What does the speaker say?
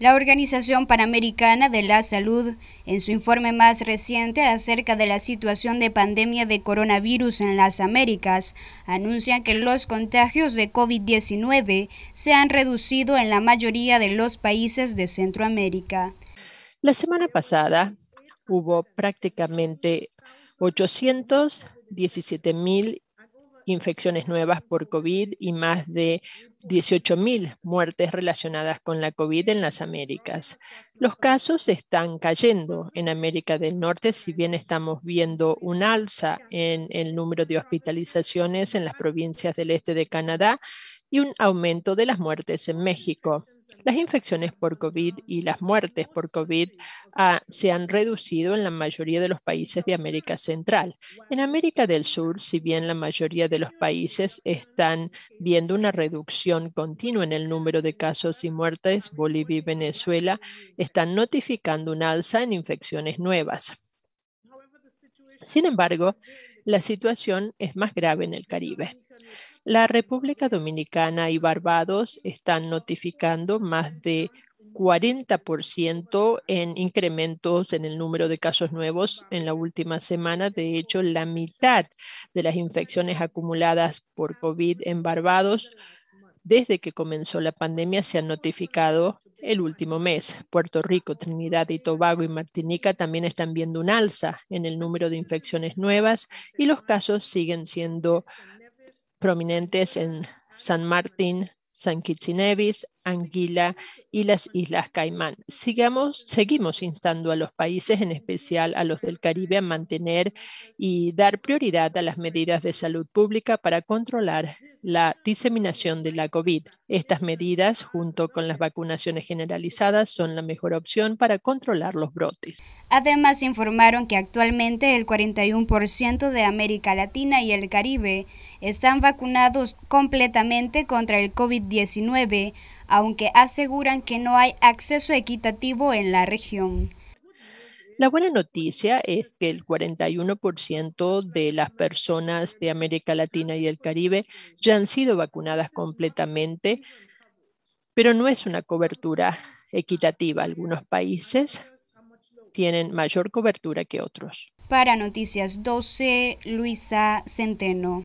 La Organización Panamericana de la Salud, en su informe más reciente acerca de la situación de pandemia de coronavirus en las Américas, anuncia que los contagios de COVID-19 se han reducido en la mayoría de los países de Centroamérica. La semana pasada hubo prácticamente 817 mil infecciones nuevas por COVID y más de 18.000 muertes relacionadas con la COVID en las Américas. Los casos están cayendo en América del Norte, si bien estamos viendo un alza en el número de hospitalizaciones en las provincias del este de Canadá y un aumento de las muertes en México. Las infecciones por COVID y las muertes por COVID ah, se han reducido en la mayoría de los países de América Central. En América del Sur, si bien la mayoría de los países están viendo una reducción continua en el número de casos y muertes, Bolivia y Venezuela están notificando un alza en infecciones nuevas. Sin embargo, la situación es más grave en el Caribe. La República Dominicana y Barbados están notificando más de 40% en incrementos en el número de casos nuevos en la última semana. De hecho, la mitad de las infecciones acumuladas por COVID en Barbados desde que comenzó la pandemia se han notificado el último mes. Puerto Rico, Trinidad y Tobago y Martinica también están viendo un alza en el número de infecciones nuevas y los casos siguen siendo prominentes en San Martín, San Kitts Anguila y las Islas Caimán. Sigamos, seguimos instando a los países, en especial a los del Caribe, a mantener y dar prioridad a las medidas de salud pública para controlar la diseminación de la COVID. Estas medidas, junto con las vacunaciones generalizadas, son la mejor opción para controlar los brotes. Además, informaron que actualmente el 41% de América Latina y el Caribe están vacunados completamente contra el COVID-19 19 aunque aseguran que no hay acceso equitativo en la región. La buena noticia es que el 41% de las personas de América Latina y el Caribe ya han sido vacunadas completamente, pero no es una cobertura equitativa. Algunos países tienen mayor cobertura que otros. Para Noticias 12, Luisa Centeno.